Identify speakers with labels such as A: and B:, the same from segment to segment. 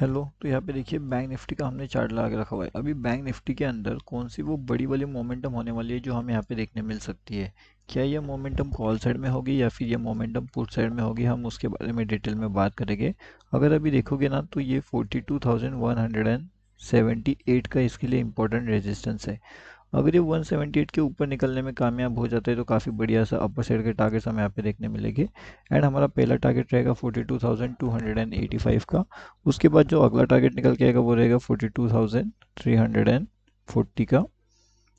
A: hello तो यहाँ पे देखिए बैंक निफ्टी का हमने चार्ट लगा के रखा हुआ है अभी बैंक निफ्टी के अंदर कौन सी वो बड़ी वाली मोमेंटम होने वाली है जो हमें यहाँ पे देखने मिल सकती है क्या यह मोमेंटम कॉल साइड में होगी या फिर यह मोमेंटम पुट साइड में होगी हम उसके बारे में डिटेल में बात करेंगे अगर अभी देखोगे ना तो ये forty two thousand one hundred and seventy eight का इसके लिए इम्पोर्टेंट रेजिस्टेंस है अगर ये 178 के ऊपर निकलने में कामयाब हो जाता है तो काफ़ी बढ़िया सा अपर साइड के टारगेट्स हमें यहाँ पे देखने मिलेंगे एंड हमारा पहला टारगेट रहेगा 42,285 का उसके बाद जो अगला टारगेट निकल के आएगा वो रहेगा 42,340 का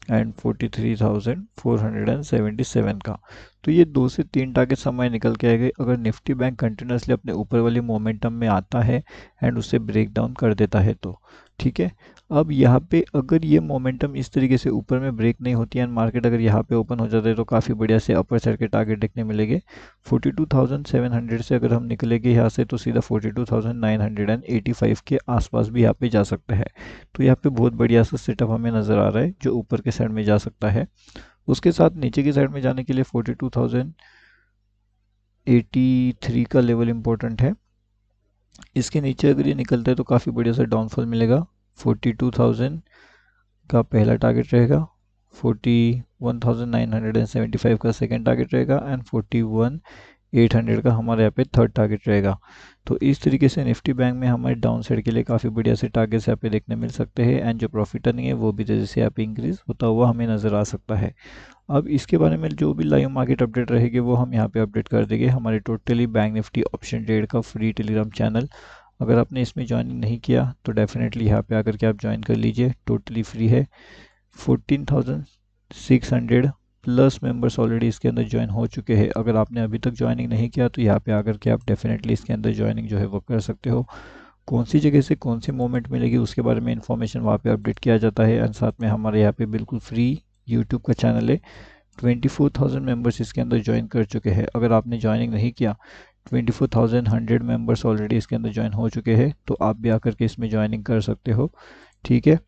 A: एंड 43,477 का तो ये दो से तीन टारगेट्स हमारे निकल के आएगा अगर निफ्टी बैंक कंटिन्यूसली अपने ऊपर वाली मोमेंटम में आता है एंड उसे ब्रेक डाउन कर देता है तो ठीक है अब यहाँ पे अगर ये मोमेंटम इस तरीके से ऊपर में ब्रेक नहीं होती है एंड मार्केट अगर यहाँ पे ओपन हो जाता है तो काफ़ी बढ़िया से अपर साइड के टारगेट देखने मिलेंगे 42,700 से अगर हम निकलेंगे यहाँ से तो सीधा 42,985 के आसपास भी यहाँ पे जा सकता है तो यहाँ पे बहुत बढ़िया सा सेटअप हमें नज़र आ रहा है जो ऊपर के साइड में जा सकता है उसके साथ नीचे की साइड में जाने के लिए फोर्टी का लेवल इम्पोर्टेंट है इसके नीचे अगर ये निकलता है तो काफ़ी बढ़िया सा डाउनफॉल मिलेगा फोर्टी टू थाउजेंड का पहला टारगेट रहेगा forty one thousand nine hundred and seventy five का सेकेंड टारगेट रहेगा and forty one eight hundred का हमारे यहाँ पे थर्ड टारगेट रहेगा तो इस तरीके से निफ्टी बैंक में हमारे डाउन साइड के लिए काफ़ी बढ़िया से टारगेट्स यहाँ पे देखने मिल सकते हैं एंड जो प्रॉफिट अर्निंग है वो भी तेजी से यहाँ पे इंक्रीज़ होता हुआ हमें नज़र आ सकता है अब इसके बारे में जो भी लाइव मार्केट अपडेट रहेगी वो हम यहाँ पे अपडेट कर देंगे हमारे totally bank Nifty option trade का फ्री टेलीग्राम चैनल अगर आपने इसमें ज्वाइनिंग नहीं किया तो डेफिनेटली यहाँ पे आकर के आप ज्वाइन कर लीजिए टोटली फ्री है fourteen thousand six hundred plus members already इसके अंदर ज्वाइन हो चुके हैं अगर आपने अभी तक ज्वाइनिंग नहीं किया तो यहाँ पे आकर के आप डेफिनेटली इसके अंदर ज्वाइनिंग जो है वो कर सकते हो कौन सी जगह से कौन सी मोमेंट मिलेगी उसके बारे में इन्फॉर्मेशन वहाँ पर अपडेट किया जाता है एंड साथ में हमारे यहाँ पर बिल्कुल फ्री यूट्यूब का चैनल है 24,000 मेंबर्स इसके अंदर ज्वाइन कर चुके हैं अगर आपने ज्वाइनिंग नहीं किया 24,100 मेंबर्स ऑलरेडी इसके अंदर ज्वाइन हो चुके हैं तो आप भी आकर के इसमें ज्वाइनिंग कर सकते हो ठीक है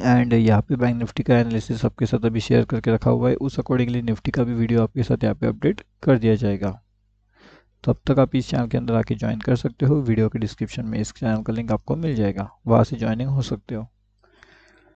A: एंड यहाँ पे बैंक निफ्टी का एनालिसिस आपके साथ अभी शेयर करके रखा हुआ है उस अकॉर्डिंगली निफ्टी का भी वीडियो आपके साथ यहाँ पे अपडेट कर दिया जाएगा तब तो तक आप इस चैनल के अंदर आके ज्वाइन कर सकते हो वीडियो के डिस्क्रिप्शन में इस चैनल का लिंक आपको मिल जाएगा वहाँ से ज्वाइनिंग हो सकते हो